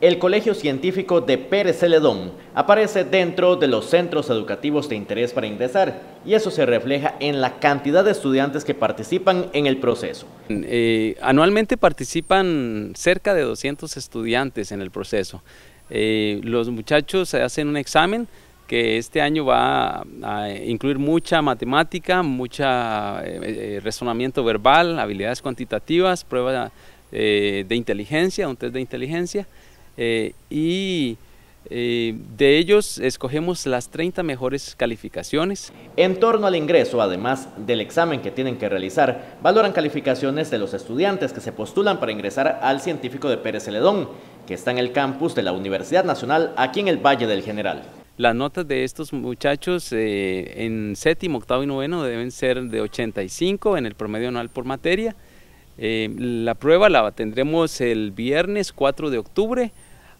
El Colegio Científico de Pérez Celedón aparece dentro de los centros educativos de interés para ingresar y eso se refleja en la cantidad de estudiantes que participan en el proceso. Eh, anualmente participan cerca de 200 estudiantes en el proceso. Eh, los muchachos hacen un examen que este año va a, incluir mucha matemática, mucho eh, razonamiento verbal, habilidades cuantitativas, prueba de inteligencia, un test de inteligencia. Eh, y eh, de ellos escogemos las 30 mejores calificaciones. En torno al ingreso, además del examen que tienen que realizar, valoran calificaciones de los estudiantes que se postulan para ingresar al científico de Pérez Celedón, que está en el campus de la Universidad Nacional aquí en el Valle del General. Las notas de estos muchachos eh, en séptimo, octavo y noveno deben ser de 85 en el promedio anual por materia. la prueba la tendremos el viernes 4 de octubre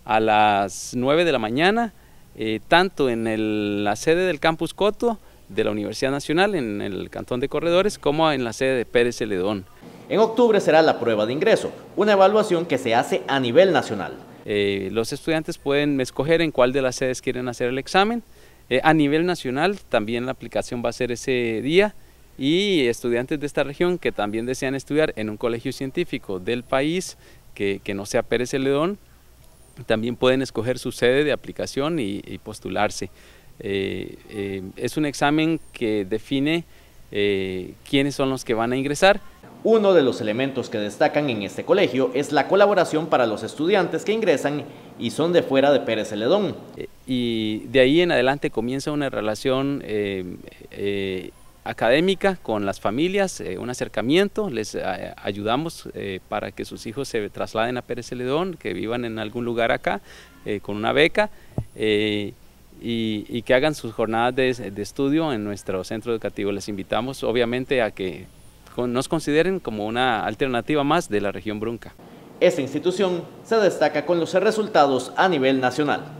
a las 9 de la mañana, eh, tanto en la sede del Campus Coto de la Universidad Nacional en el Cantón de Corredores como en la sede de Pérez Celedón. En octubre será la prueba de ingreso, una evaluación que se hace a nivel nacional. Eh, los estudiantes pueden escoger en cuál de las sedes quieren hacer el examen. Eh, a nivel nacional también la aplicación va a ser ese día y estudiantes de esta región que también desean estudiar en un colegio científico del país que, que no sea Pérez Celedón también pueden escoger su sede de aplicación y, postularse. Eh, eh, es un examen que define eh, quiénes son los que van a ingresar. Uno de los elementos que destacan en este colegio es la colaboración para los estudiantes que ingresan y son de fuera de Pérez Celedón. Y de ahí en adelante comienza una relación académica con las familias, eh, un acercamiento, les eh, ayudamos eh, para que sus hijos se trasladen a Pérez Celedón, que vivan en algún lugar acá con una beca y, que hagan sus jornadas de, estudio en nuestro centro educativo. Les invitamos obviamente a que nos consideren como una alternativa más de la región Brunca. Esta institución se destaca con los resultados a nivel nacional.